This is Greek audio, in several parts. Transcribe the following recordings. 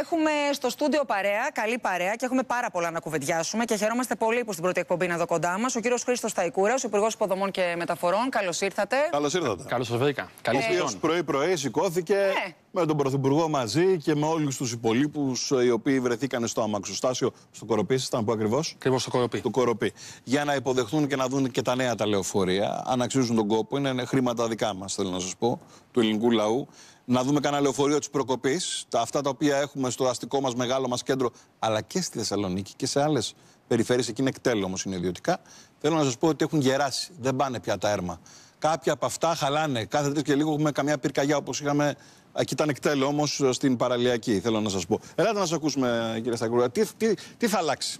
Έχουμε στο στούντιο παρέα, καλή παρέα και έχουμε πάρα πολλά να κουβεντιάσουμε και χαιρόμαστε πολύ που στην πρώτη εκπομπή είναι εδώ κοντά μας ο κύριος Χρήστος Ταϊκούρα, Υπουργός Υποδομών και Μεταφορών. Καλώς ήρθατε. Καλώς ήρθατε. Καλώς σας βρήκα. Καλή ε, σα πρωί-πρωί σηκώθηκε ναι. με τον Πρωθυπουργό μαζί και με όλους τους υπολείπους ε, οι οποίοι βρεθήκαν στο αμαξουστάσιο, στο Κοροπή. Ήταν που ακριβώς. Ακριβώς στο Κοροπή. Το Κοροπή. Για να υποδεχθούν και να δουν και τα νέα τα λεωφορεία. Αν αξίζουν τον κόπο, είναι χρήματα δικά μας, θέλω να σας πω, του ελληνικού λαού να δούμε κανένα λεωφορείο της προκοπής. Αυτά τα οποία έχουμε στο αστικό μας μεγάλο μας κέντρο, αλλά και στη Θεσσαλονίκη και σε άλλες περιφέρειες. Εκεί είναι εκτέλε όμω, είναι ιδιωτικά. Θέλω να σας πω ότι έχουν γεράσει. Δεν πάνε πια τα έρμα. Κάποια από αυτά χαλάνε. Κάθε τρεις και λίγο έχουμε καμιά πυρκαγιά όπως είχαμε. Εκεί ήταν εκτέλε όμως στην παραλιακή, θέλω να σας πω. Ελάτε να σας ακούσουμε, κύριε Σταγκουρά. Τι, τι, τι θα αλλάξει.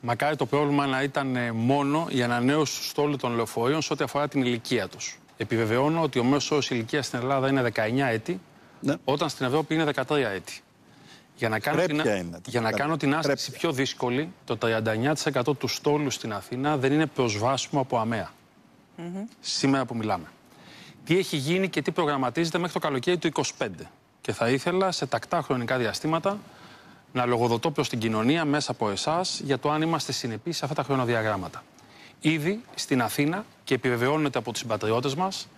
Μακάρι το πρόβλημα να ήταν ε, μόνο η ανανέωση του στόλου των λεωφορείων σε ό,τι αφορά την ηλικία τους. Επιβεβαιώνω ότι ο μέσος όρος ηλικίας στην Ελλάδα είναι 19 έτη, ναι. όταν στην Ευρώπη είναι 13 έτη. Για να κάνω την, για να κάνω την άσκηση πιο δύσκολη, το 39% του στόλου στην Αθήνα δεν είναι προσβάσιμο από αμαία. Σήμερα που μιλάμε. Τι έχει γίνει και τι προγραμματίζεται μέχρι το καλοκαίρι του 25. Και θα ήθελα σε τακτά χρονικά διαστήματα να λογοδοτώ προς την κοινωνία μέσα από εσάς για το αν είμαστε συνεπείς σε αυτά τα χρονοδιαγράμματα ήδη στην Αθήνα και επιβεβαιώνεται από τους συμπατριώτες μας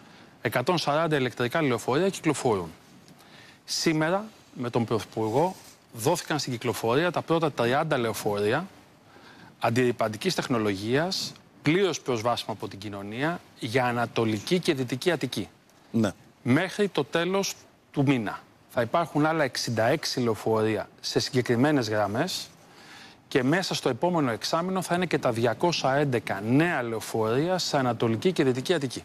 140 ηλεκτρικά λεωφορεία κυκλοφορούν. Σήμερα με τον Πρωθυπουργό δόθηκαν στην κυκλοφορία τα πρώτα 30 λεωφορεία αντιρρυπαντικής τεχνολογίας πλήρως προσβάσιμα από την κοινωνία για Ανατολική και Δυτική Αττική. Ναι. Μέχρι το τέλος του μήνα θα υπάρχουν άλλα 66 λεωφορεία σε συγκεκριμένες γραμμές και μέσα στο επόμενο εξάμεινο θα είναι και τα 211 νέα λεωφορεία σε Ανατολική και Δυτική Αττική.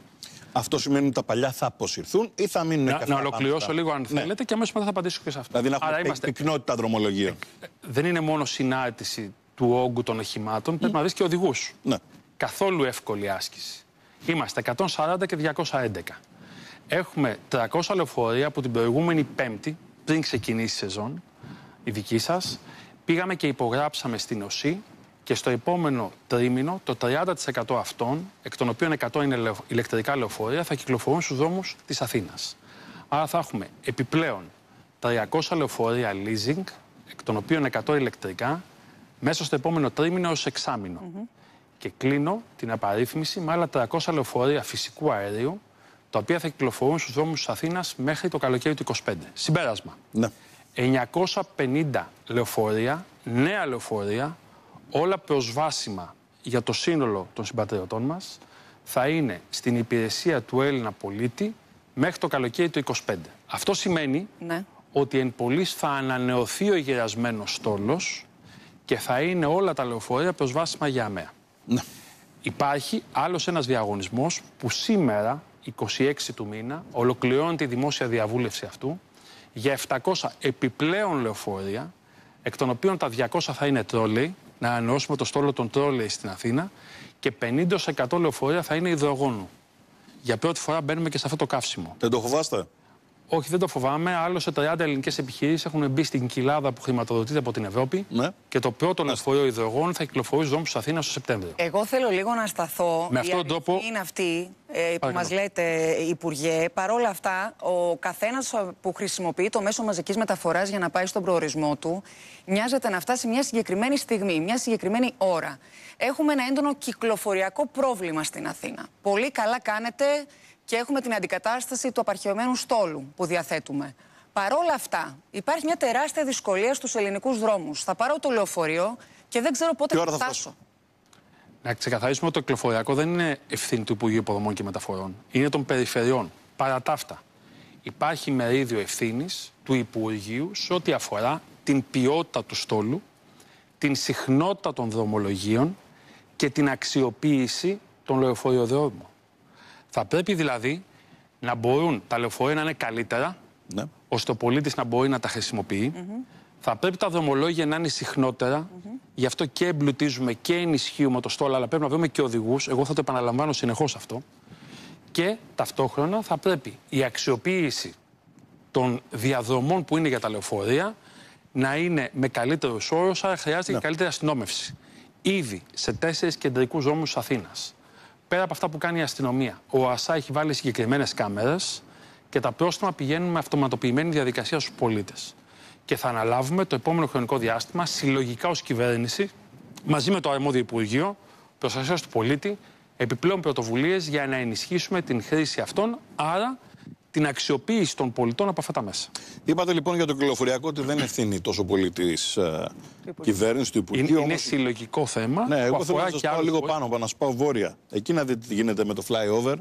Αυτό σημαίνει ότι τα παλιά θα αποσυρθούν ή θα μείνουν καθαρά. Να ολοκληρώσω λίγο, αν ναι. θέλετε, και αμέσως μετά θα απαντήσω και σε αυτό. Δηλαδή, να έχουμε είμαστε... πυκνότητα δρομολογία. Ε, ε, δεν είναι μόνο συνάρτηση του όγκου των οχημάτων, mm. πρέπει να δεις και οδηγούς. Ναι. Καθόλου εύκολη άσκηση. Είμαστε 140 και 211. Έχουμε 300 λεωφορεία που την προηγούμενη Πέμπτη, πριν ξεκινήσει η σεζόν, η δική σας, πήγαμε και υπογράψαμε στην ΟΣΥ και στο επόμενο τρίμηνο το 30% αυτών, εκ των οποίων 100 είναι ηλεκτρικά λεωφορεία, θα κυκλοφορούν στους δρόμους της Αθήνας. Άρα θα έχουμε επιπλέον 300 λεωφορεία leasing, εκ των οποίων 100 ηλεκτρικά, μέσα στο επόμενο τρίμηνο ως εξάμηνο. Και κλείνω την απαρίθμηση με άλλα 300 λεωφορεία φυσικού αερίου, τα οποία θα κυκλοφορούν στους δρόμους της Αθήνας μέχρι το καλοκαίρι του 25. Συμπέρασμα. Ναι. 950 λεωφορεία, νέα λεωφορεία, όλα προσβάσιμα για το σύνολο των συμπατριωτών μας, θα είναι στην υπηρεσία του Έλληνα πολίτη μέχρι το καλοκαίρι του 25. Αυτό σημαίνει ναι. ότι εν πολλής θα ανανεωθεί ο γερασμένος στόλος και θα είναι όλα τα λεωφορεία προσβάσιμα για αμαία. Ναι. Υπάρχει άλλος ένας διαγωνισμός που σήμερα, 26 του μήνα, ολοκληρώνει τη δημόσια διαβούλευση αυτού για 700 επιπλέον λεωφορεία, εκ των οποίων τα 200 θα είναι τρόλεϊ, να ανανεώσουμε το στόλο των τρόλεϊ στην Αθήνα, και 50% λεωφορεία θα είναι υδρογόνου. Για πρώτη φορά μπαίνουμε και σε αυτό το καύσιμο. Δεν το φοβάστε. Όχι, δεν το φοβάμαι. Άλλωστε, 30 ελληνικές επιχειρήσεις έχουν μπει στην κοιλάδα που χρηματοδοτείται από την Ευρώπη. Ναι. Και το πρώτο λεωφορείο υδρογόνου θα κυκλοφορεί στου δρόμου Αθήνα το Σεπτέμβριο. Εγώ θέλω λίγο να σταθώ. Με αυτόν τον τόπο. Είναι αυτή ε, που μας λέτε, Υπουργέ. Παρ' όλα αυτά, ο καθένας που χρησιμοποιεί το μέσο μαζικής μεταφοράς για να πάει στον προορισμό του, μοιάζεται να φτάσει μια συγκεκριμένη στιγμή, μια συγκεκριμένη ώρα. Έχουμε ένα έντονο κυκλοφοριακό πρόβλημα στην Αθήνα. Πολύ καλά κάνετε και έχουμε την αντικατάσταση του απαρχαιωμένου στόλου που διαθέτουμε. Παρόλα αυτά, υπάρχει μια τεράστια δυσκολία στους ελληνικούς δρόμους. Θα πάρω το λεωφορείο και δεν ξέρω πότε θα φτάσω. Να ξεκαθαρίσουμε ότι το κυκλοφοριακό δεν είναι ευθύνη του Υπουργείου Υποδομών και Μεταφορών. Είναι των περιφερειών. Παρά τα αυτά, υπάρχει μερίδιο ευθύνης του Υπουργείου σε ό,τι αφορά την ποιότητα του στόλου, την συχνότητα των δρομολογίων και την αξιοποίηση των λεωφορείων θα πρέπει δηλαδή να μπορούν τα λεωφορεία να είναι καλύτερα, ναι. ώστε ο πολίτης να μπορεί να τα χρησιμοποιεί. Θα πρέπει τα δρομολόγια να είναι συχνότερα. Γι' αυτό και εμπλουτίζουμε και ενισχύουμε το στόλο, αλλά πρέπει να βρούμε και οδηγούς. Εγώ θα το επαναλαμβάνω συνεχώς αυτό. Και ταυτόχρονα θα πρέπει η αξιοποίηση των διαδρομών που είναι για τα λεωφορεία να είναι με καλύτερου όρου, άρα χρειάζεται ναι. και καλύτερη αστυνόμευση. Ήδη σε τέσσερις κεντρικούς δρόμους Αθήνας πέρα από αυτά που κάνει η αστυνομία, ο ΑΣΑ έχει βάλει συγκεκριμένες κάμερες και τα πρόστιμα πηγαίνουν με αυτοματοποιημένη διαδικασία στους πολίτες. Και θα αναλάβουμε το επόμενο χρονικό διάστημα συλλογικά ως κυβέρνηση, μαζί με το αρμόδιο Υπουργείο Προστασίας του Πολίτη, επιπλέον πρωτοβουλίες για να ενισχύσουμε την χρήση αυτών, άρα την αξιοποίηση των πολιτών από αυτά τα μέσα. Είπατε λοιπόν για το κυκλοφοριακό ότι δεν ευθύνει τόσο πολύ της ε, λοιπόν. κυβέρνησης του Υπουργείου. Είναι, είναι συλλογικό θέμα. Ναι, εγώ θέλω να σα πάω λίγο πάνω, να σας πάω βόρεια. Εκεί να δείτε τι γίνεται με το flyover.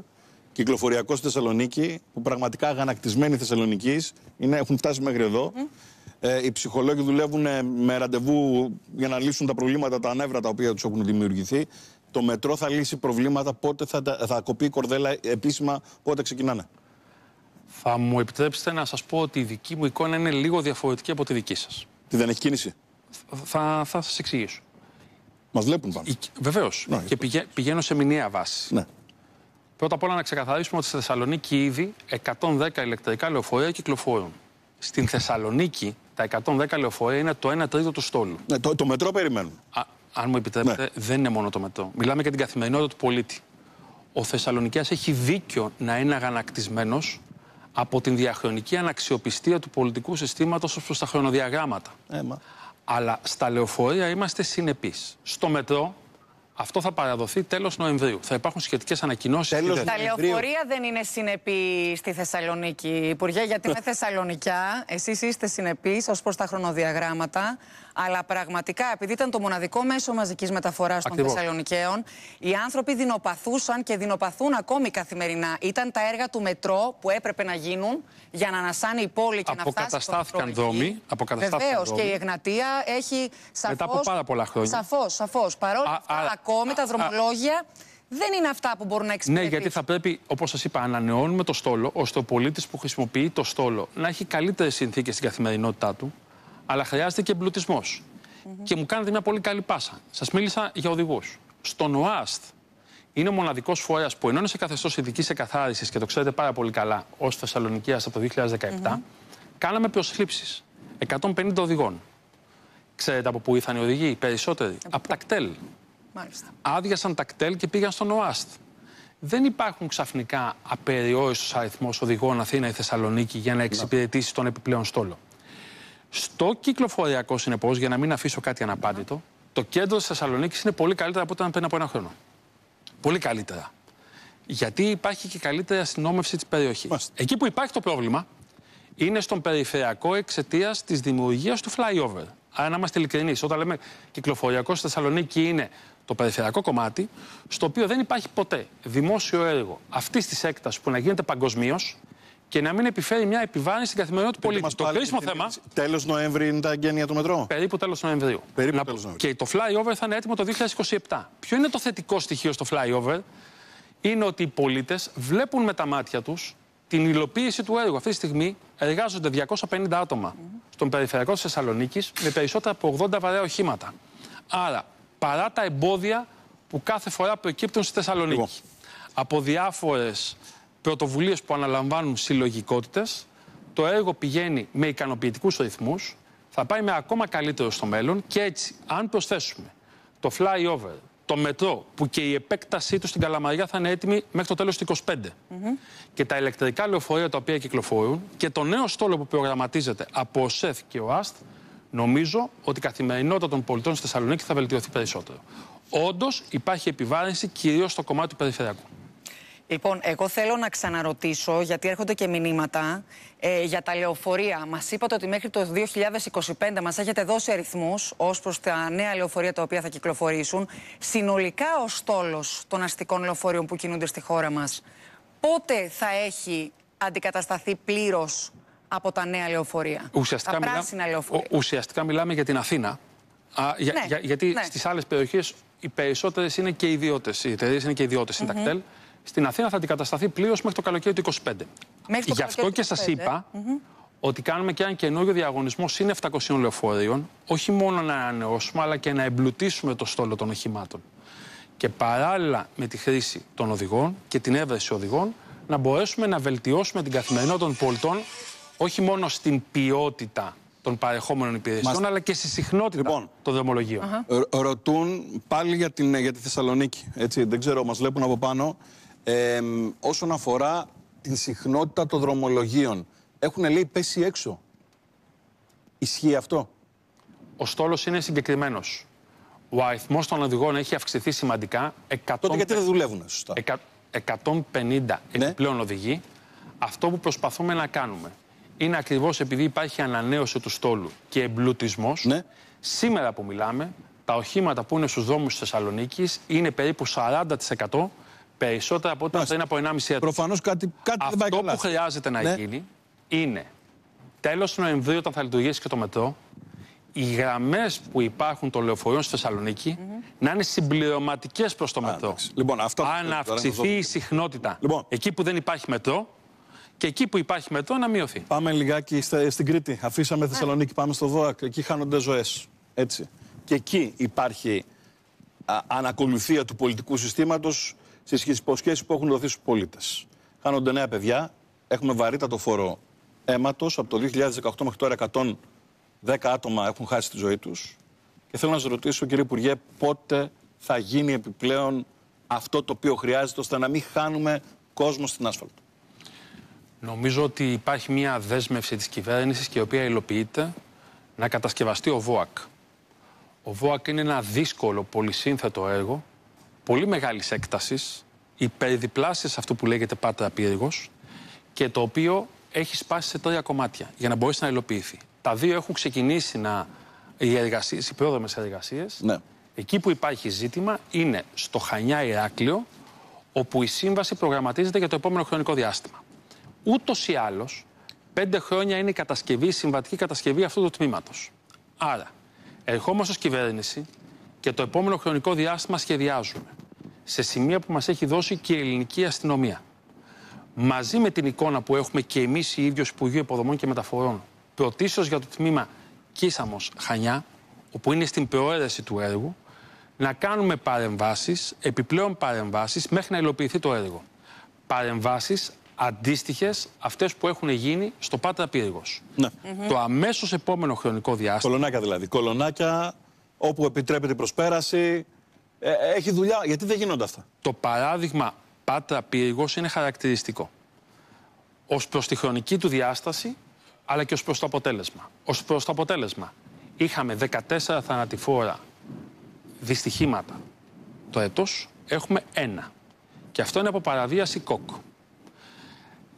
Κυκλοφοριακό στη Θεσσαλονίκη, που πραγματικά αγανακτισμένοι Θεσσαλονική έχουν φτάσει μέχρι εδώ. Ε, οι ψυχολόγοι δουλεύουν ε, με ραντεβού για να λύσουν τα προβλήματα, τα ανέβρα τα οποία τους έχουν δημιουργηθεί. Το μετρό θα λύσει προβλήματα, πότε θα, θα κοπεί η κορδέλα επίσημα, πότε ξεκινάνε. Θα μου επιτρέψετε να σας πω ότι η δική μου εικόνα είναι λίγο διαφορετική από τη δική σας. Τι δεν έχει κίνηση. Θα, θα σας εξηγήσω. Μας βλέπουν πάνω. Βεβαίω. και πηγα... πηγαίνω σε μηνιαία βάση. Ναι. Πρώτα απ' όλα να ξεκαθαρίσουμε ότι στη Θεσσαλονίκη ήδη 110 ηλεκτρικά λεωφορεία κυκλοφορούν. Στην Θεσσαλονίκη τα 110 λεωφορεία είναι το 1 τρίτο του στόλου. Ναι, το, το μετρό περιμένουν. Α, αν μου επιτρέπετε, ναι. δεν είναι μόνο το μετρό. Μιλάμε για την καθημερινότητα του πολίτη. Ο Θεσσαλονικιάς έχει δίκιο να είναι αγανακτισμένος από την διαχρονική αναξιοπιστία του πολιτικού συστήματος ως προς τα χρονοδιαγράμματα. Έμα. Ε, Αλλά στα λεωφορεία είμαστε συνεπείς. Στο μετρό αυτό θα παραδοθεί τέλος Νοεμβρίου. Θα υπάρχουν σχετικές ανακοινώσεις. Τα λεωφορεία δεν είναι συνεπεί στη Θεσσαλονίκη, Υπουργέ, γιατί με Θεσσαλονικιά εσείς είστε συνεπείς ως προς τα χρονοδιαγράμματα. Αλλά πραγματικά, επειδή ήταν το μοναδικό μέσο μαζικής μεταφοράς των Θεσσαλονικαίων, οι άνθρωποι δεινοπαθούσαν και δεινοπαθούν ακόμη καθημερινά. Ήταν τα έργα του μετρό που έπρεπε να γίνουν για να ανασάνει η πόλη και να φτάσει. Αποκαταστάθηκαν δρόμοι. Βεβαίως και η Εγνατεία έχει σαφώ. Μετά από πάρα πολλά χρόνια. Σαφώς, σαφώς. Παρόλα αυτά, ακόμη τα δρομολόγια δεν είναι αυτά που μπορούν να ναι, εξυπηρετήσουν. Ναι, γιατί θα πρέπει, όπως σας είπα, ανανεώνουμε το στόλο, ώστε ο πολίτης που χρησιμοποιεί το στόλο να έχει καλύτερες συνθήκες στην καθημερινότητά του αλλά χρειάζεται και εμπλουτισμός. Και μου κάνετε μια πολύ καλή πάσα. Σας μίλησα για οδηγούς. Στον ΟΑΣΤ είναι ο μοναδικός φορέας που ενώ σε καθεστώς ειδικής εκαθάρισης και το ξέρετε πάρα πολύ καλά, ως Θεσσαλονίκη από το 2017, κάναμε προσλήψεις 150 οδηγών. Ξέρετε από πού ήρθαν οι οδηγοί, οι περισσότεροι. Από, από τα κτέλ. Μάλιστα. Άδειασαν τα κτέλ και πήγαν στον ΟΑΣΤ. Δεν υπάρχουν ξαφνικά απεριόριστος αριθμός οδηγών Αθήνα ή Θεσσαλονίκη για να εξυπηρετήσει τον επιπλέον στόλο. Στο κυκλοφοριακό, συνεπώς, για να μην αφήσω κάτι αναπάντητο, το κέντρο της Θεσσαλονίκης είναι πολύ καλύτερα από ήταν πριν από ένα χρόνο. Πολύ καλύτερα. Γιατί υπάρχει και καλύτερη αστυνόμευση της περιοχής. Εκεί που υπάρχει το πρόβλημα είναι στον περιφερειακό εξαιτίας της δημιουργίας του flyover. Άρα, να είμαστε ειλικρινείς, όταν λέμε κυκλοφοριακό στη Θεσσαλονίκη είναι το περιφερειακό κομμάτι, στο οποίο δεν υπάρχει ποτέ δημόσιο έργο αυτής της έκτασης που να γίνεται παγκοσμίως, και να μην επιφέρει μια επιβάρυνση στην καθημερινότητα του πολίτη. Το κρίσιμο θέμα. Τέλος Νοέμβρη είναι τα εγγένεια του μετρό. Περίπου τέλος Νοεμβρίου. Περίπου να... τέλος Νοεμβρίου. Και το flyover θα είναι έτοιμο το 2027. Ποιο είναι το θετικό στοιχείο στο flyover, είναι ότι οι πολίτες βλέπουν με τα μάτια τους την υλοποίηση του έργου. Αυτή τη στιγμή εργάζονται 250 άτομα στον περιφερειακό της Θεσσαλονίκης με περισσότερα από 80 βαρέα οχήματα. Άρα, παρά τα εμπόδια που κάθε φορά προκύπτουν στη Θεσσαλονίκη, λοιπόν. από διάφορες πρωτοβουλίες που αναλαμβάνουν συλλογικότητες. Το έργο πηγαίνει με ικανοποιητικούς ρυθμούς, θα πάει με ακόμα καλύτερο στο μέλλον και έτσι, αν προσθέσουμε το flyover, το μετρό που και η επέκτασή του στην Καλαμαριά θα είναι έτοιμη μέχρι το τέλος του 25. Mm Και τα ηλεκτρικά λεωφορεία τα οποία κυκλοφορούν και το νέο στόλο που προγραμματίζεται από ο ΣΕΦ και ο ΑΣΤ, νομίζω ότι η καθημερινότητα των πολιτών στη Θεσσαλονίκη θα βελτιωθεί περισσότερο. Όντως υπάρχει επιβάρυνση κυρίως στο κομμάτι του περιφερειακού. Λοιπόν, εγώ θέλω να ξαναρωτήσω, γιατί έρχονται και μηνύματα ε, για τα λεωφορεία. Μας είπατε ότι μέχρι το 2025 μας έχετε δώσει αριθμούς ως προς τα νέα λεωφορεία τα οποία θα κυκλοφορήσουν. Συνολικά, ο στόλος των αστικών λεωφορείων που κινούνται στη χώρα μας, πότε θα έχει αντικατασταθεί πλήρως από τα νέα λεωφορεία, ουσιαστικά τα πράσινα λεωφορεία. ουσιαστικά μιλάμε για την Αθήνα. Α, ναι, γιατί ναι. στις άλλες περιοχές οι περισσότερες είναι και ιδιώτες. Οι εταιρείε είναι και ιδιώτε. Mm-hmm στην Αθήνα θα αντικατασταθεί πλήρως μέχρι το καλοκαίρι του 2025. Μέχρι Γι' αυτό και σα είπα ότι κάνουμε και έναν καινούριο διαγωνισμό συν 700 λεωφορείων, όχι μόνο να ανανεώσουμε, αλλά και να εμπλουτίσουμε το στόλο των οχημάτων. Και παράλληλα με τη χρήση των οδηγών και την έβρεση οδηγών, να μπορέσουμε να βελτιώσουμε την καθημερινότητα των πολιτών, όχι μόνο στην ποιότητα των παρεχόμενων υπηρεσιών, αλλά και στη συχνότητα λοιπόν, των δρομολογίων. Ρωτούν πάλι για, την, για τη Θεσσαλονίκη. Έτσι, δεν ξέρω, μας βλέπουν από πάνω ε, όσον αφορά την συχνότητα των δρομολογίων. Έχουν λέει πέσει έξω. Ισχύει αυτό. Ο στόλος είναι συγκεκριμένος. Ο αριθμός των οδηγών έχει αυξηθεί σημαντικά. 100... Τότε γιατί δεν δουλεύουν σωστά. 150 ναι. επιπλέον οδηγοί. Αυτό που προσπαθούμε να κάνουμε είναι ακριβώς επειδή υπάρχει ανανέωση του στόλου και εμπλουτισμός. Ναι. Σήμερα που μιλάμε, τα οχήματα που είναι στους δρόμους της Θεσσαλονίκης είναι περίπου 40% Περισσότερα από ό,τι θα είναι από 1,5 έτος. Προφανώς κάτι, κάτι δεν πάει καλά. Αυτό που χρειάζεται να ναι. γίνει είναι τέλος Νοεμβρίου, όταν θα λειτουργήσει και το μετρό, οι γραμμές που υπάρχουν των λεωφορείων στη Θεσσαλονίκη mm-hmm. να είναι συμπληρωματικές προς το μετρό. Λοιπόν, αυτό Αν αυξηθεί η συχνότητα λοιπόν. εκεί που δεν υπάρχει μετρό, και εκεί που υπάρχει μετρό να μειωθεί. Πάμε λιγάκι στην Κρήτη. Αφήσαμε yeah. Ναι. Θεσσαλονίκη, πάμε στο ΔΟΑΚ. Εκεί χάνονται ζωές. Έτσι. Και εκεί υπάρχει ανακολουθία του πολιτικού συστήματος στι υποσχέσεις που έχουν δοθεί στους πολίτες. Χάνονται νέα παιδιά. Έχουμε βαρύτατο φόρο αίματος. Από το 2018 μέχρι τώρα 110 άτομα έχουν χάσει τη ζωή τους. Και θέλω να σας ρωτήσω, κύριε Υπουργέ, πότε θα γίνει επιπλέον αυτό το οποίο χρειάζεται ώστε να μην χάνουμε κόσμο στην άσφαλτο. Νομίζω ότι υπάρχει μια δέσμευση της κυβέρνησης και η οποία υλοποιείται να κατασκευαστεί ο ΒΟΑΚ. Ο ΒΟΑΚ είναι ένα δύσκολο, πολυσύνθετο έργο πολύ μεγάλης έκτασης, υπερδιπλάσιας αυτού που λέγεται Πάτρα Πύργος και το οποίο έχει σπάσει σε τρία κομμάτια για να μπορέσει να υλοποιηθεί. Τα δύο έχουν ξεκινήσει να. Οι, εργασίες, οι πρόδρομε εργασίες. Ναι. Εκεί που υπάρχει ζήτημα είναι στο Χανιά Ηράκλειο, όπου η σύμβαση προγραμματίζεται για το επόμενο χρονικό διάστημα. Ούτως ή άλλως, πέντε χρόνια είναι η κατασκευή, η συμβατική κατασκευή αυτού του τμήματος. Άρα, ερχόμαστε ως κυβέρνηση και το επόμενο χρονικό διάστημα σχεδιάζουμε. Σε σημεία που μας έχει δώσει και η ελληνική αστυνομία. Μαζί με την εικόνα που έχουμε και εμείς οι ίδιοι Υπουργείο Υποδομών και Μεταφορών, πρωτίστως για το τμήμα Κίσαμος Χανιά, όπου είναι στην προαίρεση του έργου, να κάνουμε παρεμβάσεις, επιπλέον παρεμβάσεις, μέχρι να υλοποιηθεί το έργο. Παρεμβάσεις αντίστοιχες αυτές που έχουν γίνει στο Πάτρα Πύργος. Ναι. Το αμέσως επόμενο χρονικό διάστημα. Κολονάκια δηλαδή. Κολονάκια όπου επιτρέπεται η προσπέραση. Ε, έχει δουλειά. Γιατί δεν γίνονται αυτά. Το παράδειγμα Πάτρα Πύργος είναι χαρακτηριστικό. Ως προς τη χρονική του διάσταση, αλλά και ως προς το αποτέλεσμα. Ως προς το αποτέλεσμα. Είχαμε 14 θανατηφόρα δυστυχήματα το έτος, έχουμε ένα. Και αυτό είναι από παραβίαση κόκ.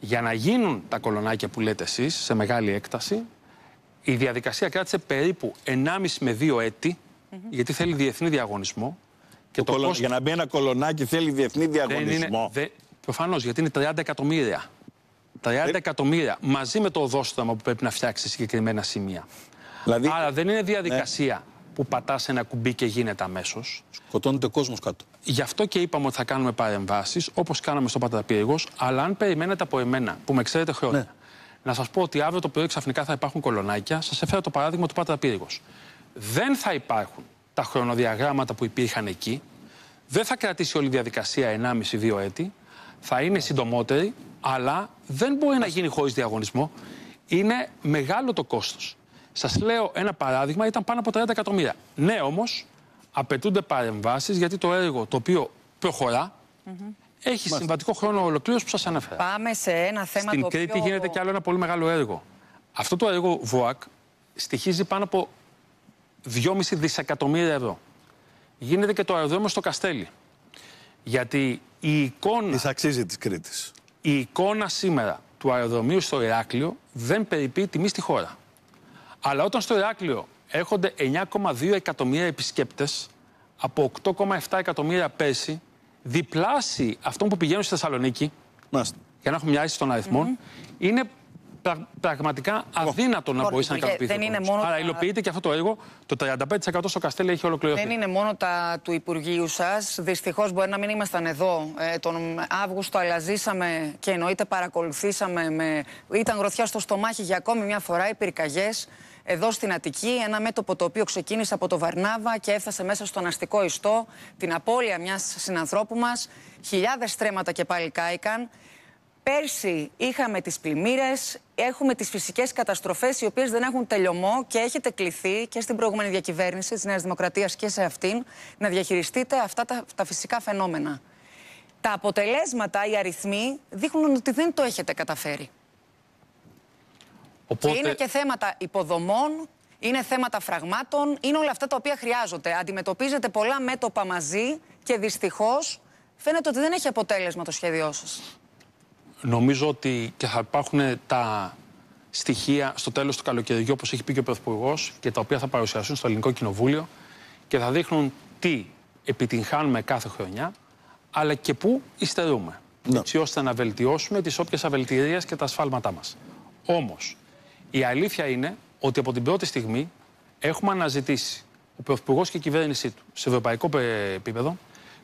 Για να γίνουν τα κολονάκια που λέτε εσείς σε μεγάλη έκταση, η διαδικασία κράτησε περίπου 1,5 με 2 έτη γιατί θέλει διεθνή διαγωνισμό. Και το το Για να μπει ένα κολονάκι θέλει διεθνή διαγωνισμό. Δε... Προφανώς γιατί είναι 30 εκατομμύρια. 30 δεν... εκατομμύρια μαζί με το οδόστρωμα που πρέπει να φτιάξει συγκεκριμένα σημεία. Δηλαδή... Άρα δεν είναι διαδικασία ναι. που πατάς ένα κουμπί και γίνεται αμέσως. Σκοτώνεται ο κόσμος κάτω. Γι' αυτό και είπαμε ότι θα κάνουμε παρεμβάσεις όπως κάναμε στο πατραπύργος, Αλλά αν περιμένετε από εμένα, που με ξέρετε χρόνια, ναι. να σας πω ότι αύριο το πρωί ξαφνικά θα υπάρχουν κολονάκια, σας έφερα το παράδειγμα του Πατραπύργος δεν θα υπάρχουν τα χρονοδιαγράμματα που υπήρχαν εκεί, δεν θα κρατήσει όλη η διαδικασία 1,5-2 έτη, θα είναι συντομότερη, αλλά δεν μπορεί να γίνει χωρίς διαγωνισμό. Είναι μεγάλο το κόστος. Σας λέω ένα παράδειγμα, ήταν πάνω από 30 εκατομμύρια. Ναι όμως, απαιτούνται παρεμβάσεις γιατί το έργο το οποίο έχει συμβατικό χρόνο ολοκλήρωσης που σας ανέφερα. Πάμε σε ένα θέμα Στην το Κρήτη γίνεται και άλλο ένα πολύ μεγάλο έργο. Αυτό το έργο ΒΟΑΚ στοιχίζει πάνω από 2,5 δισεκατομμύρια ευρώ. Γίνεται και το αεροδρόμιο στο Καστέλι. Γιατί η εικόνα. Της αξίζει της Κρήτης. Η εικόνα σήμερα του αεροδρομίου στο Ηράκλειο δεν περιποιεί τιμή στη χώρα. Αλλά όταν στο Ηράκλειο έρχονται 9,2 εκατομμύρια επισκέπτες από 8,7 εκατομμύρια πέρσι, διπλάση αυτών που πηγαίνουν στη Θεσσαλονίκη. Για να έχουμε μια αίσθηση των αριθμων είναι πραγματικά αδύνατο να μπορείς να ε, καταπληκθεί. Άρα υλοποιείται και αυτό το έργο. Το 35% στο Καστέλ έχει ολοκληρωθεί. Δεν είναι μόνο τα του Υπουργείου σας. Δυστυχώς μπορεί να μην ήμασταν εδώ ε, τον Αύγουστο, αλλά ζήσαμε και εννοείται παρακολουθήσαμε. Με... Ήταν γροθιά στο στομάχι για ακόμη μια φορά οι πυρκαγιές εδώ στην Αττική, ένα μέτωπο το οποίο ξεκίνησε από το Βαρνάβα και έφτασε μέσα στον αστικό ιστό, την απώλεια μιας συνανθρώπου μας. Χιλιάδες στρέμματα και πάλι κάηκαν. Πέρσι είχαμε τις πλημμύρες, έχουμε τις φυσικές καταστροφές, οι οποίες δεν έχουν τελειωμό και έχετε κληθεί και στην προηγούμενη διακυβέρνηση της Νέας Δημοκρατίας και σε αυτήν να διαχειριστείτε αυτά τα, τα φυσικά φαινόμενα. Τα αποτελέσματα, οι αριθμοί, δείχνουν ότι δεν το έχετε καταφέρει. Και είναι και θέματα υποδομών, είναι θέματα φραγμάτων, είναι όλα αυτά τα οποία χρειάζονται. Αντιμετωπίζετε πολλά μέτωπα μαζί και δυστυχώς φαίνεται ότι δεν έχει αποτέλεσμα το σχέδιό σας νομίζω ότι και θα υπάρχουν τα στοιχεία στο τέλος του καλοκαιριού, όπως έχει πει και ο Πρωθυπουργός, και τα οποία θα παρουσιαστούν στο Ελληνικό Κοινοβούλιο και θα δείχνουν τι επιτυγχάνουμε κάθε χρονιά, αλλά και πού υστερούμε. Ναι. Έτσι ώστε να βελτιώσουμε τις όποιες αβελτηρίες και τα ασφάλματά μας. Όμως, η αλήθεια είναι ότι από την πρώτη στιγμή έχουμε αναζητήσει ο Πρωθυπουργός και η κυβέρνησή του σε ευρωπαϊκό επίπεδο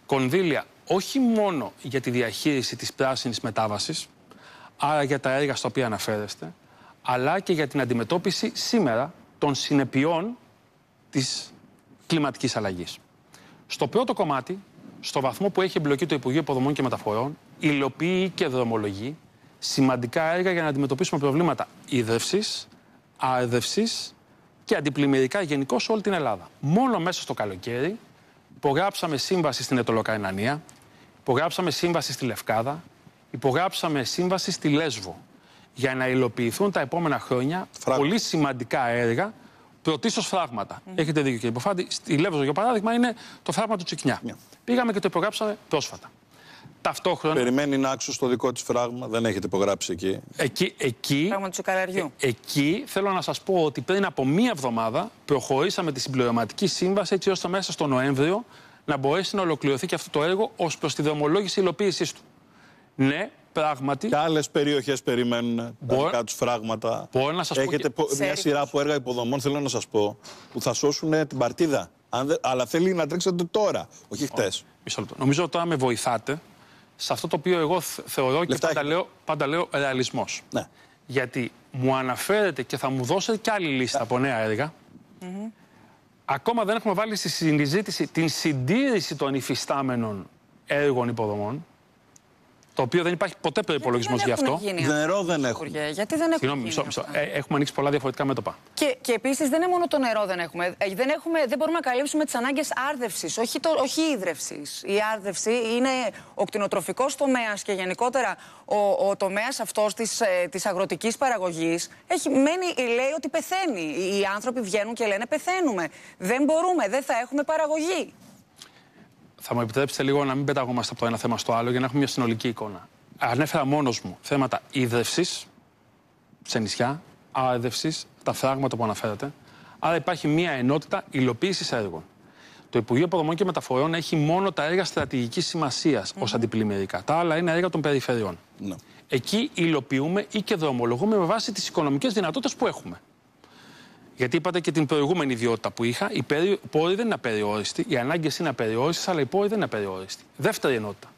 κονδύλια όχι μόνο για τη διαχείριση της πράσινης μετάβασης, άρα για τα έργα στα οποία αναφέρεστε, αλλά και για την αντιμετώπιση σήμερα των συνεπειών της κλιματικής αλλαγής. Στο πρώτο κομμάτι, στο βαθμό που έχει εμπλοκή το Υπουργείο Υποδομών και Μεταφορών, υλοποιεί και δρομολογεί σημαντικά έργα για να αντιμετωπίσουμε προβλήματα ίδρυυσης, άρδευσης και αντιπλημμυρικά γενικώ σε όλη την Ελλάδα. Μόνο μέσα στο καλοκαίρι υπογράψαμε σύμβαση στην Ετωλοκαϊνανία Υπογράψαμε σύμβαση στη Λευκάδα, υπογράψαμε σύμβαση στη Λέσβο για να υλοποιηθούν τα επόμενα χρόνια Φράγμα. πολύ σημαντικά έργα, πρωτίστως φράγματα. Mm. Έχετε δίκιο, κύριε Ποφάντη. Στη Λέσβο, για παράδειγμα, είναι το φράγμα του Τσικνιά. Ναι. Πήγαμε και το υπογράψαμε πρόσφατα. Ταυτόχρονα. Περιμένει να άξω στο δικό της φράγμα, δεν έχετε υπογράψει εκεί. Εκεί, εκεί, φράγμα του ε, εκεί θέλω να σας πω ότι πριν από μία εβδομάδα προχωρήσαμε τη συμπληρωματική σύμβαση έτσι ώστε μέσα στο Νοέμβριο να μπορέσει να ολοκληρωθεί και αυτό το έργο ως προς τη δρομολόγηση υλοποίησής του. Ναι, πράγματι. Και άλλες περιοχές περιμένουν τα δικά τους φράγματα. Μπορώ να σας Έχετε πω... Έχετε μια σειρά από έργα υποδομών, θέλω να σας πω, που θα σώσουν ε, την παρτίδα. δε... Αλλά θέλει να τρέξετε τώρα, όχι χτες. Νομίζω ότι τώρα με βοηθάτε σε αυτό το οποίο εγώ θεωρώ και πάντα λέω, πάντα λέω ρεαλισμός. Ναι. Γιατί μου αναφέρετε και θα μου δώσετε κι άλλη λίστα ναι. από νέα έργα. Mm Ακόμα δεν έχουμε βάλει στη συζήτηση την συντήρηση των υφιστάμενων έργων υποδομών. Το οποίο δεν υπάρχει ποτέ προπολογισμό γι' αυτό. Γίνει νερό δεν έχουμε. γιατί δεν έχουμε. Συγγνώμη, ε, Έχουμε ανοίξει πολλά διαφορετικά μέτωπα. Και, και επίσης δεν είναι μόνο το νερό δεν έχουμε. Ε, δεν, έχουμε, δεν μπορούμε να καλύψουμε τις ανάγκες άρδευσης, όχι, το, όχι Η άρδευση είναι ο κτηνοτροφικός τομέας και γενικότερα ο, ο τομέας αυτός της της ε, αγροτικής παραγωγής. Λέει ότι πεθαίνει. Οι άνθρωποι βγαίνουν και λένε πεθαίνουμε. Δεν μπορούμε, δεν θα έχουμε παραγωγή θα μου επιτρέψετε λίγο να μην πεταγόμαστε από το ένα θέμα στο άλλο για να έχουμε μια συνολική εικόνα. Ανέφερα μόνος μου θέματα ίδρυυση σε νησιά, άρδευση, τα φράγματα που αναφέρατε. Άρα υπάρχει μια ενότητα υλοποίησης έργων. Το Υπουργείο Υποδομών και Μεταφορών έχει μόνο τα έργα στρατηγικής σημασίας ως αντιπλημμυρικά. Τα άλλα είναι έργα των περιφερειών. No. Ναι. Εκεί υλοποιούμε ή και δρομολογούμε με βάση τις οικονομικές δυνατότητες που έχουμε. Γιατί είπατε και την προηγούμενη ιδιότητα που είχα, οι πόροι δεν είναι απεριόριστη, οι ανάγκες είναι απεριόριστες, αλλά οι πόροι δεν είναι απεριόριστη. Δεύτερη ενότητα.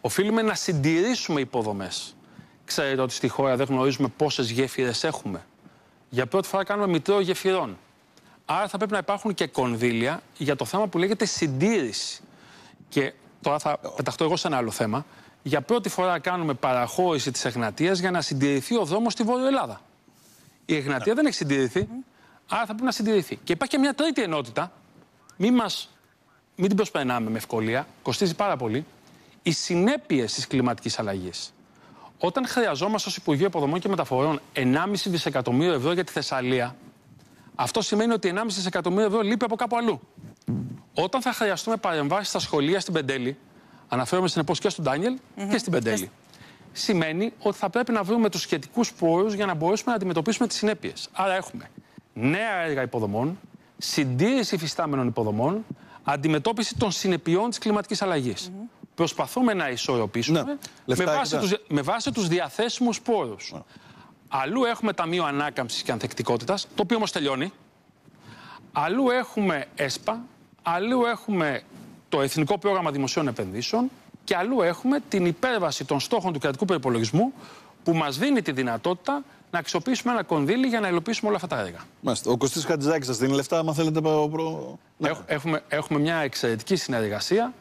Οφείλουμε να συντηρήσουμε υποδομές. Ξέρετε ότι στη χώρα δεν γνωρίζουμε πόσες γέφυρες έχουμε. Για πρώτη φορά κάνουμε μητρό γεφυρών. Άρα θα πρέπει να υπάρχουν και κονδύλια για το θέμα που λέγεται συντήρηση. Και τώρα θα πεταχτώ εγώ σε ένα άλλο θέμα. Για πρώτη φορά κάνουμε παραχώρηση της Εγνατίας για να συντηρηθεί ο δρόμος στη Βόρεια Ελλάδα. Η Εγνατία δεν έχει συντηρηθεί. Άρα θα πρέπει να συντηρηθεί. Και υπάρχει και μια τρίτη ενότητα. Μην, μας, μην την προσπερνάμε με ευκολία. Κοστίζει πάρα πολύ. Οι συνέπειες της κλιματικής αλλαγής. Όταν χρειαζόμαστε ως Υπουργείο Υποδομών και Μεταφορών 1,5 δισεκατομμύριο ευρώ για τη Θεσσαλία, αυτό σημαίνει ότι 1,5 δισεκατομμύριο ευρώ λείπει από κάπου αλλού. Όταν θα χρειαστούμε παρεμβάσεις στα σχολεία στην Πεντέλη, αναφέρομαι συνεπώς και στον Ντάνιελ και στην Πεντέλη, σημαίνει ότι θα πρέπει να βρούμε τους σχετικούς πόρους για να μπορέσουμε να αντιμετωπίσουμε τις συνέπειες. Άρα έχουμε νέα έργα υποδομών, συντήρηση φυστάμενων υποδομών, αντιμετώπιση των συνεπειών της κλιματικής αλλαγής. Mm -hmm. Προσπαθούμε να ισορροπήσουμε ναι. με, βάση τους, με βάση διαθέσιμους πόρους. Ναι. Αλλού έχουμε Ταμείο Ανάκαμψης και Ανθεκτικότητας, το οποίο όμως τελειώνει. Αλλού έχουμε ΕΣΠΑ, αλλού έχουμε το Εθνικό Πρόγραμμα Δημοσίων Επενδύσεων και αλλού έχουμε την υπέρβαση των στόχων του κρατικού προπολογισμού που μας δίνει τη δυνατότητα να αξιοποιήσουμε ένα κονδύλι για να υλοποιήσουμε όλα αυτά τα έργα. Μάλιστα. Ο Κωστής Χατζηδάκης σας δίνει λεφτά, άμα θέλετε προ... Ναι. Έχ, έχουμε, έχουμε μια εξαιρετική συνεργασία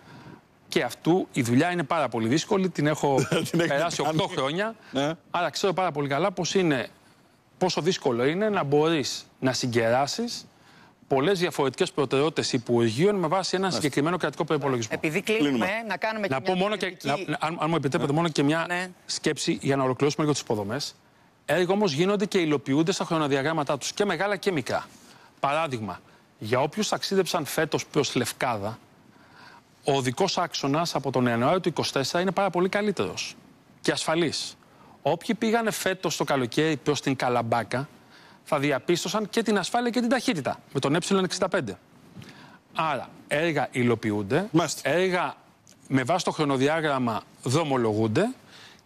και αυτού η δουλειά είναι πάρα πολύ δύσκολη. Την έχω περάσει 8 χρόνια. Ναι. Άρα ξέρω πάρα πολύ καλά πώς είναι, πόσο δύσκολο είναι να μπορείς να συγκεράσεις πολλές διαφορετικές προτεραιότητες υπουργείων με βάση ένα συγκεκριμένο κρατικό προπολογισμό. Επειδή κλείνουμε, να κάνουμε και να Πω μόνο και, αν, μου επιτρέπετε, ναι. μόνο και μια σκέψη για να ολοκληρώσουμε λίγο τις υποδομές. Έργα όμως γίνονται και υλοποιούνται στα χρονοδιαγράμματά τους και μεγάλα και μικρά. Παράδειγμα, για όποιους ταξίδεψαν φέτος προς Λευκάδα, ο οδικός άξονας από τον Ιανουάριο του 24 είναι πάρα πολύ καλύτερος και ασφαλής. Όποιοι πήγανε φέτος το καλοκαίρι προς την Καλαμπάκα, θα διαπίστωσαν και την ασφάλεια και την ταχύτητα με τον ε65. Άρα, έργα υλοποιούνται, έργα με βάση το χρονοδιάγραμμα δρομολογούνται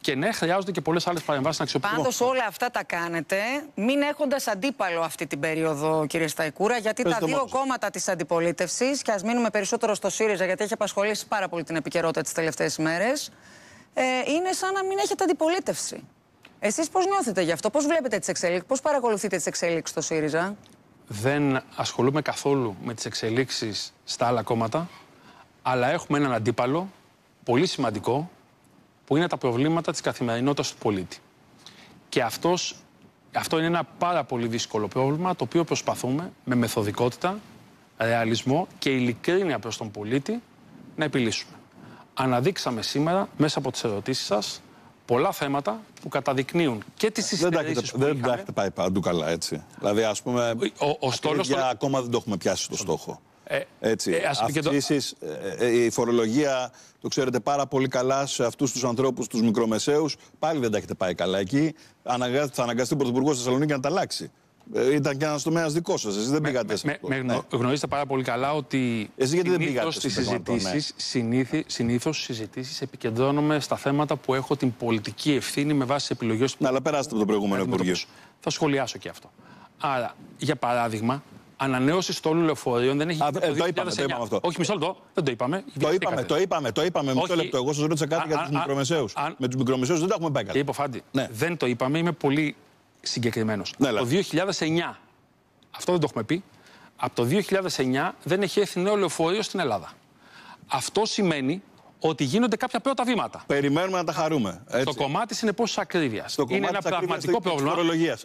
και ναι, χρειάζονται και πολλές άλλες παρεμβάσεις να αξιοποιηθούν. Πάντως όλα αυτά τα κάνετε, μην έχοντας αντίπαλο αυτή την περίοδο, κύριε Σταϊκούρα, γιατί τα δύο κόμματα της αντιπολίτευσης, και ας μείνουμε περισσότερο στο ΣΥΡΙΖΑ, γιατί έχει απασχολήσει πάρα πολύ την επικαιρότητα τις τελευταίες ημέρε, ε, είναι σαν να μην έχετε αντιπολίτευση. Εσείς πώς νιώθετε γι' αυτό, πώς βλέπετε τις εξέλιξει, πώς παρακολουθείτε τις εξέλιξει στο ΣΥΡΙΖΑ. Δεν ασχολούμαι καθόλου με τις εξελίξεις στα άλλα κόμματα, αλλά έχουμε έναν αντίπαλο πολύ σημαντικό που είναι τα προβλήματα της καθημερινότητας του πολίτη. Και αυτός, αυτό είναι ένα πάρα πολύ δύσκολο πρόβλημα το οποίο προσπαθούμε με μεθοδικότητα, ρεαλισμό και ειλικρίνεια προς τον πολίτη να επιλύσουμε. Αναδείξαμε σήμερα μέσα από τις ερωτήσεις σας πολλά θέματα που καταδεικνύουν και τις συστάσει. Δεν τα έχετε πάει παντού καλά έτσι. Δηλαδή, ας πούμε. Ο, ο, ο Ακόμα δεν το έχουμε πιάσει το στόχο. Ε, Έτσι. Ε, ε, ε, η φορολογία, το ξέρετε πάρα πολύ καλά, σε αυτούς τους ανθρώπους, τους μικρομεσαίους, πάλι δεν τα έχετε πάει καλά εκεί. Αναγκα... Θα αναγκαστεί ο Πρωθυπουργός Θεσσαλονίκη να τα αλλάξει. ήταν και ένας τομέας δικός σας. Εσείς δεν πήγατε σε ναι. γνωρίζετε πάρα πολύ καλά ότι. Εσείς γιατί δεν πήγατε στις συζητήσει. Συνήθως στις συζητήσεις επικεντρώνομαι στα θέματα που έχω την πολιτική ευθύνη με βάση τις επιλογές του. Ναι, αλλά περάστε από το προηγούμενο Υπουργείο. Θα σχολιάσω και αυτό. Άρα, για παράδειγμα, ανανέωσης των λεωφορείων δεν έχει γίνει. το είπαμε, το είπαμε αυτό. Όχι, μισό λεπτό. Δεν το είπαμε. Το είπαμε, το είπαμε. Το είπαμε. Μισό λεπτό. Εγώ σα ρώτησα κάτι για του μικρομεσαίου. Με τους μικρομεσαίους δεν τα έχουμε πάει καλά. Είπα ναι. Δεν το είπαμε. Είμαι πολύ συγκεκριμένος. Ναι, το 2009. Αυτό δεν το έχουμε πει. Από το 2009 δεν έχει έρθει νέο λεωφορείο στην Ελλάδα. Αυτό σημαίνει ότι γίνονται κάποια πρώτα βήματα. Περιμένουμε να τα χαρούμε. Έτσι. Το κομμάτι είναι πόσο ακρίβεια. Είναι ένα πραγματικό πρόβλημα.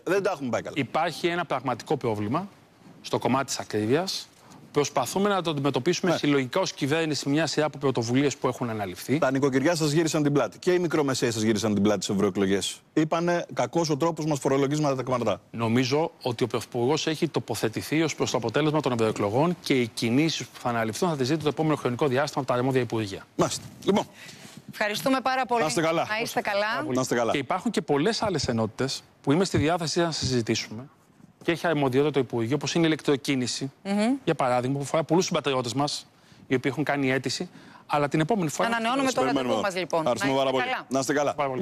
Δεν τα έχουμε πάει Υπάρχει ένα πραγματικό πρόβλημα στο κομμάτι της ακρίβειας. Προσπαθούμε να το αντιμετωπίσουμε ναι. συλλογικά ως κυβέρνηση μια σειρά από πρωτοβουλίες που έχουν αναλυφθεί. Τα νοικοκυριά σας γύρισαν την πλάτη. Και οι μικρομεσαίες σας γύρισαν την πλάτη στις ευρωεκλογές. Είπανε κακός ο τρόπος μας φορολογίσματα τα κομμάτια. Νομίζω ότι ο Πρωθυπουργός έχει τοποθετηθεί ως προς το αποτέλεσμα των ευρωεκλογών και οι κινήσεις που θα αναλυφθούν θα τις δείτε το επόμενο χρονικό διάστημα από τα αρμόδια Υπουργεία. Μάλιστα. Λοιπόν. Ευχαριστούμε πάρα πολύ. Να είστε καλά. Να είστε καλά. Να είστε καλά. Και υπάρχουν και πολλές άλλες ενότητες που είμαι στη διάθεσή να συζητήσουμε και έχει αρμοδιότητα το Υπουργείο, όπως είναι η ηλεκτροκινηση για παράδειγμα, που αφορά πολλούς συμπατριώτες μας, οι οποίοι έχουν κάνει αίτηση. Αλλά την επόμενη φορά. Ανανεώνουμε το ραντεβού μας, λοιπόν. Να είστε καλά.